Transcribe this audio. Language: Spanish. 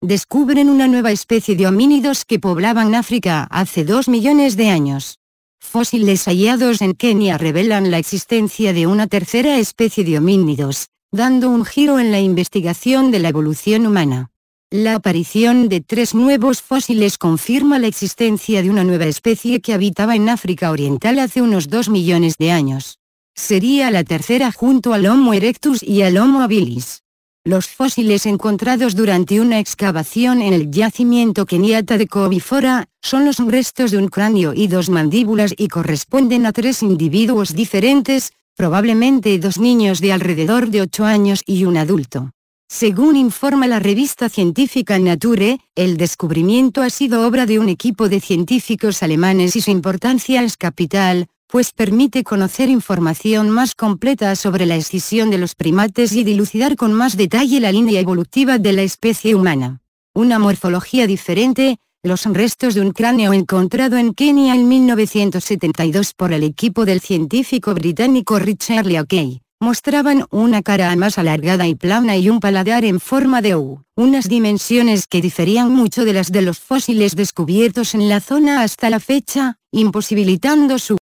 descubren una nueva especie de homínidos que poblaban África hace 2 millones de años. Fósiles hallados en Kenia revelan la existencia de una tercera especie de homínidos, dando un giro en la investigación de la evolución humana. La aparición de tres nuevos fósiles confirma la existencia de una nueva especie que habitaba en África Oriental hace unos 2 millones de años. Sería la tercera junto al Homo erectus y al Homo habilis. Los fósiles encontrados durante una excavación en el yacimiento keniata de Kobifora, son los restos de un cráneo y dos mandíbulas y corresponden a tres individuos diferentes, probablemente dos niños de alrededor de 8 años y un adulto. Según informa la revista científica Nature, el descubrimiento ha sido obra de un equipo de científicos alemanes y su importancia es capital, pues permite conocer información más completa sobre la escisión de los primates y dilucidar con más detalle la línea evolutiva de la especie humana. Una morfología diferente, los restos de un cráneo encontrado en Kenia en 1972 por el equipo del científico británico Richard Leakey, mostraban una cara más alargada y plana y un paladar en forma de U, unas dimensiones que diferían mucho de las de los fósiles descubiertos en la zona hasta la fecha, imposibilitando su